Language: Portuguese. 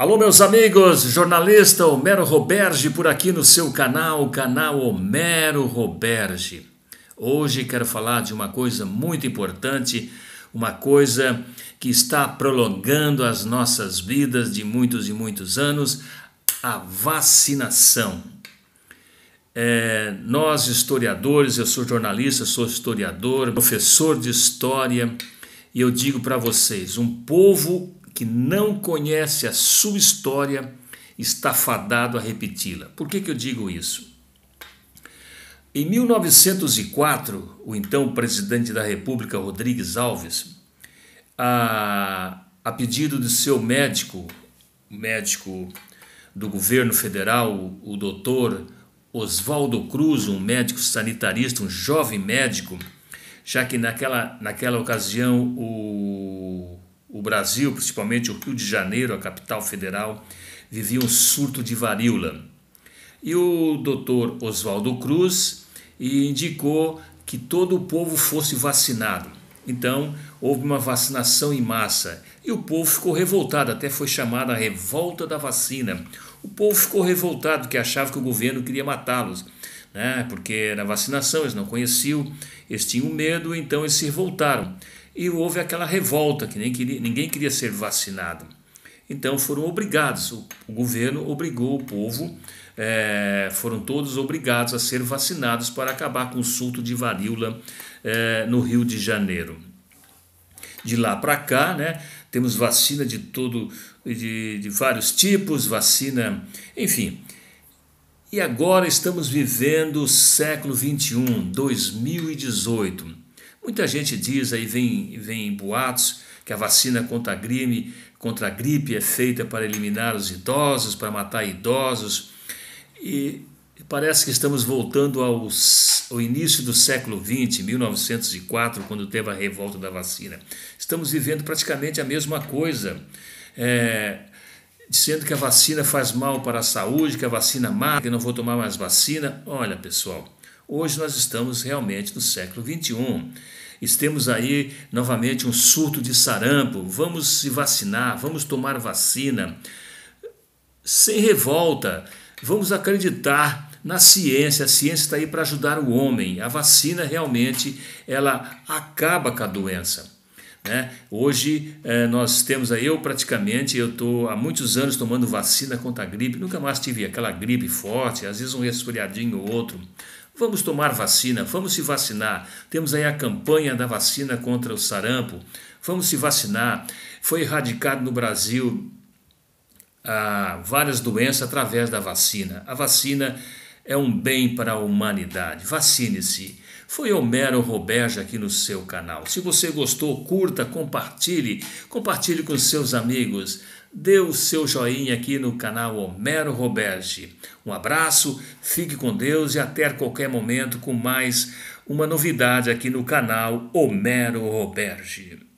Alô, meus amigos, jornalista Homero Roberge por aqui no seu canal, o canal Homero Roberge. Hoje quero falar de uma coisa muito importante, uma coisa que está prolongando as nossas vidas de muitos e muitos anos: a vacinação. É, nós, historiadores, eu sou jornalista, sou historiador, professor de história, e eu digo para vocês: um povo que não conhece a sua história está fadado a repeti-la. Por que, que eu digo isso? Em 1904, o então presidente da República, Rodrigues Alves, a, a pedido do seu médico, médico do governo federal, o doutor Oswaldo Cruz, um médico sanitarista, um jovem médico, já que naquela, naquela ocasião o o Brasil, principalmente o Rio de Janeiro, a capital federal, vivia um surto de varíola. E o doutor Oswaldo Cruz indicou que todo o povo fosse vacinado. Então, houve uma vacinação em massa e o povo ficou revoltado, até foi chamada a revolta da vacina. O povo ficou revoltado que achava que o governo queria matá-los, né? porque na vacinação eles não conheciam, eles tinham medo, então eles se revoltaram e houve aquela revolta que nem queria, ninguém queria ser vacinado. Então foram obrigados, o, o governo obrigou o povo, é, foram todos obrigados a ser vacinados para acabar com o surto de varíola é, no Rio de Janeiro. De lá para cá, né, temos vacina de todo, de, de vários tipos, vacina, enfim. E agora estamos vivendo o século 21, 2018 Muita gente diz, aí vem, vem boatos, que a vacina contra a, gripe, contra a gripe é feita para eliminar os idosos, para matar idosos. E parece que estamos voltando ao início do século XX, 1904, quando teve a revolta da vacina. Estamos vivendo praticamente a mesma coisa. É, dizendo que a vacina faz mal para a saúde, que a vacina mata, que não vou tomar mais vacina. Olha, pessoal, Hoje nós estamos realmente no século XXI. Estamos aí novamente um surto de sarampo. Vamos se vacinar, vamos tomar vacina. Sem revolta, vamos acreditar na ciência. A ciência está aí para ajudar o homem. A vacina realmente ela acaba com a doença. Né? Hoje eh, nós temos aí, eu praticamente, eu estou há muitos anos tomando vacina contra a gripe, nunca mais tive aquela gripe forte, às vezes um resfriadinho ou outro, Vamos tomar vacina, vamos se vacinar. Temos aí a campanha da vacina contra o sarampo. Vamos se vacinar. Foi erradicado no Brasil ah, várias doenças através da vacina. A vacina é um bem para a humanidade. Vacine-se. Foi Homero Roberge aqui no seu canal. Se você gostou, curta, compartilhe, compartilhe com seus amigos. Dê o seu joinha aqui no canal Homero Roberge. Um abraço, fique com Deus e até qualquer momento com mais uma novidade aqui no canal Homero Roberge.